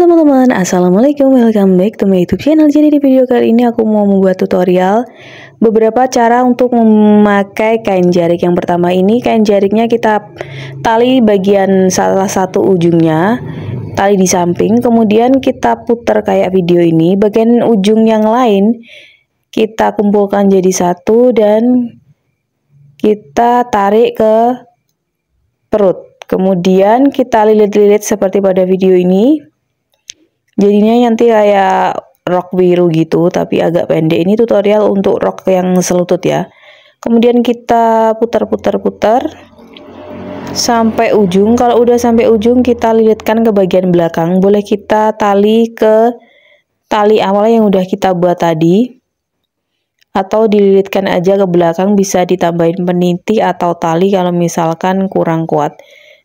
teman-teman, Assalamualaikum, welcome back to my youtube channel Jadi di video kali ini aku mau membuat tutorial Beberapa cara untuk memakai kain jarik Yang pertama ini kain jariknya kita tali bagian salah satu ujungnya Tali di samping, kemudian kita putar kayak video ini Bagian ujung yang lain kita kumpulkan jadi satu dan kita tarik ke perut Kemudian kita lilit-lilit seperti pada video ini jadinya nanti kayak rok biru gitu tapi agak pendek ini tutorial untuk rok yang selutut ya kemudian kita putar-putar-putar sampai ujung kalau udah sampai ujung kita lilitkan ke bagian belakang boleh kita tali ke tali awal yang udah kita buat tadi atau dililitkan aja ke belakang bisa ditambahin peniti atau tali kalau misalkan kurang kuat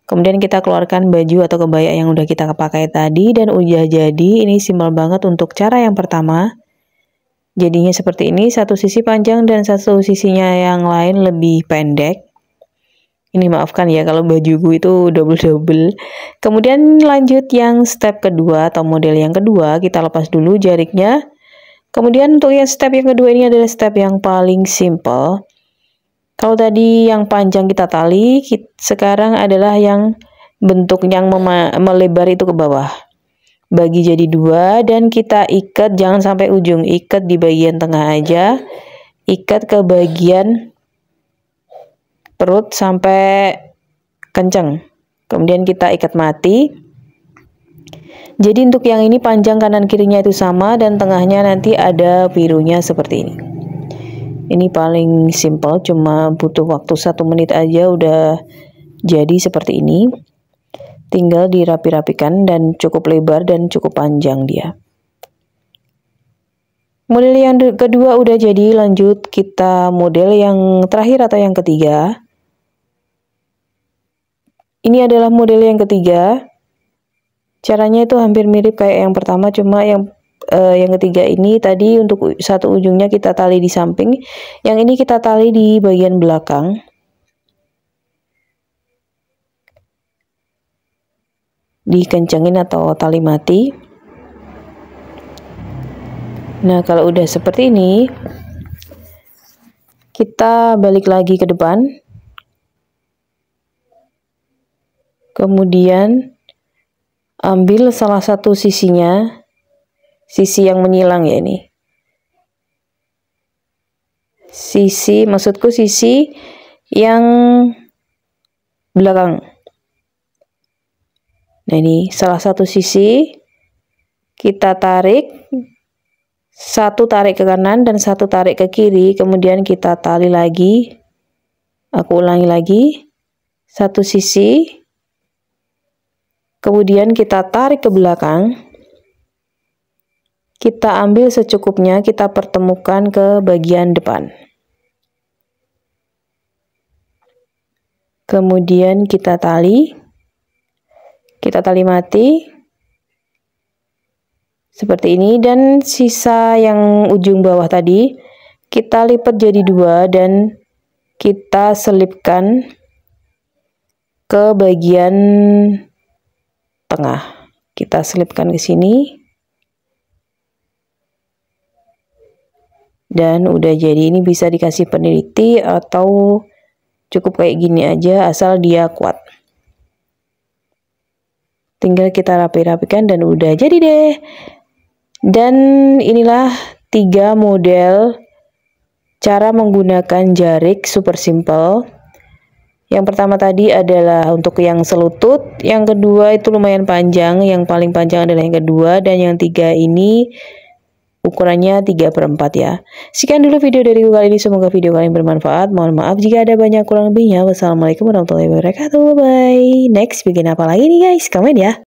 Kemudian kita keluarkan baju atau kebaya yang udah kita pakai tadi dan udah jadi. Ini simbol banget untuk cara yang pertama. Jadinya seperti ini, satu sisi panjang dan satu sisinya yang lain lebih pendek. Ini maafkan ya kalau bajuku itu double-double. Kemudian lanjut yang step kedua atau model yang kedua, kita lepas dulu jariknya. Kemudian untuk yang step yang kedua ini adalah step yang paling simple. Kalau tadi yang panjang kita tali, kita, sekarang adalah yang bentuk yang melebar itu ke bawah. Bagi jadi dua dan kita ikat jangan sampai ujung, ikat di bagian tengah aja. Ikat ke bagian perut sampai kenceng. Kemudian kita ikat mati. Jadi untuk yang ini panjang kanan kirinya itu sama dan tengahnya nanti ada birunya seperti ini ini paling simple cuma butuh waktu satu menit aja udah jadi seperti ini tinggal dirapi-rapikan dan cukup lebar dan cukup panjang dia model yang kedua udah jadi lanjut kita model yang terakhir atau yang ketiga ini adalah model yang ketiga caranya itu hampir mirip kayak yang pertama cuma yang uh, yang ketiga ini tadi untuk satu ujungnya kita tali di samping yang ini kita tali di bagian belakang dikencengin atau tali mati nah kalau udah seperti ini kita balik lagi ke depan kemudian ambil salah satu sisinya sisi yang menyilang ya ini sisi maksudku sisi yang belakang nah ini salah satu sisi kita tarik satu tarik ke kanan dan satu tarik ke kiri kemudian kita tali lagi aku ulangi lagi satu sisi kemudian kita tarik ke belakang kita ambil secukupnya, kita pertemukan ke bagian depan. Kemudian kita tali. Kita tali mati. Seperti ini dan sisa yang ujung bawah tadi kita lipat jadi dua dan kita selipkan ke bagian tengah. Kita selipkan ke sini. dan udah jadi ini bisa dikasih peneliti atau cukup kayak gini aja asal dia kuat tinggal kita rapi-rapikan dan udah jadi deh dan inilah tiga model cara menggunakan jarik super simple yang pertama tadi adalah untuk yang selutut, yang kedua itu lumayan panjang, yang paling panjang adalah yang kedua, dan yang tiga ini ukurannya 3 per 4 ya. Sekian dulu video dari kali ini, semoga video kalian bermanfaat. Mohon maaf jika ada banyak kurang lebihnya. Wassalamualaikum warahmatullahi wabarakatuh. Bye. Next bikin apa lagi nih guys? Comment ya.